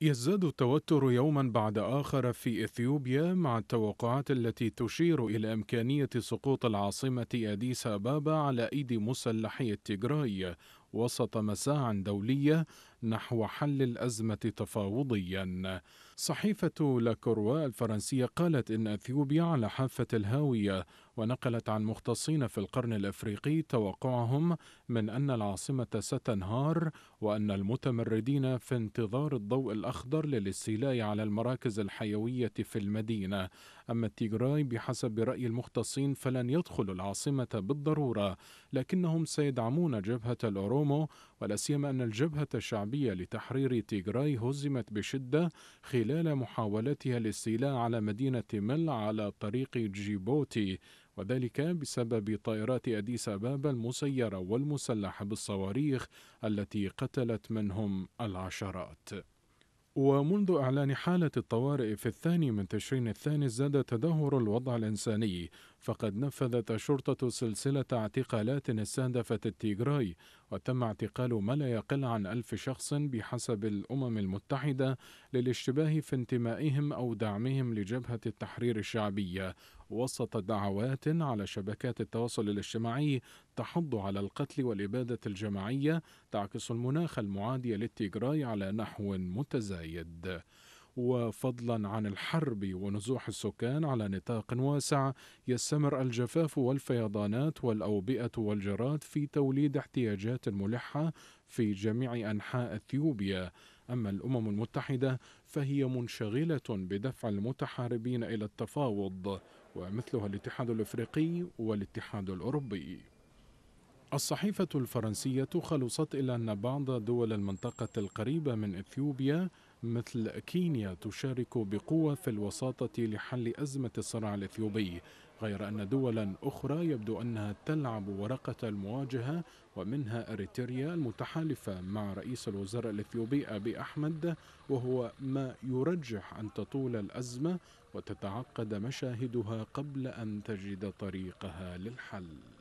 يزداد التوتر يوما بعد آخر في إثيوبيا مع التوقعات التي تشير إلى إمكانية سقوط العاصمة أديس أبابا على أيدي مسلحي التجراي وسط مساع دولية نحو حل الأزمة تفاوضيا صحيفة لاكوروا الفرنسية قالت إن أثيوبيا على حافة الهاوية ونقلت عن مختصين في القرن الأفريقي توقعهم من أن العاصمة ستنهار وأن المتمردين في انتظار الضوء الأخضر للاستيلاء على المراكز الحيوية في المدينة أما التيغراي بحسب رأي المختصين فلن يدخل العاصمة بالضرورة لكنهم سيدعمون جبهة الأورومو ولا سيما أن الجبهة الشعبية لتحرير تيغراي هزمت بشدة خلال محاولتها الاستيلاء على مدينة مل على طريق جيبوتي وذلك بسبب طائرات أديس أبابا المسيرة والمسلحة بالصواريخ التي قتلت منهم العشرات. ومنذ إعلان حالة الطوارئ في الثاني من تشرين الثاني ازداد تدهور الوضع الإنساني فقد نفذت الشرطة سلسلة اعتقالات استهدفت التيجراي وتم اعتقال ما لا يقل عن ألف شخص بحسب الأمم المتحدة للاشتباه في انتمائهم أو دعمهم لجبهة التحرير الشعبية وسط دعوات على شبكات التواصل الاجتماعي تحض على القتل والإبادة الجماعية تعكس المناخ المعادي للتيجراي على نحو متزايد وفضلا عن الحرب ونزوح السكان على نطاق واسع يستمر الجفاف والفيضانات والأوبئة والجراد في توليد احتياجات ملحة في جميع أنحاء أثيوبيا أما الأمم المتحدة فهي منشغلة بدفع المتحاربين إلى التفاوض ومثلها الاتحاد الافريقي والاتحاد الاوروبي. الصحيفة الفرنسية خلصت إلى أن بعض دول المنطقة القريبة من إثيوبيا مثل كينيا تشارك بقوة في الوساطة لحل أزمة الصراع الإثيوبي غير أن دولا أخرى يبدو أنها تلعب ورقة المواجهة ومنها أريتريا المتحالفة مع رئيس الوزراء الإثيوبي أبي أحمد وهو ما يرجح أن تطول الأزمة وتتعقد مشاهدها قبل أن تجد طريقها للحل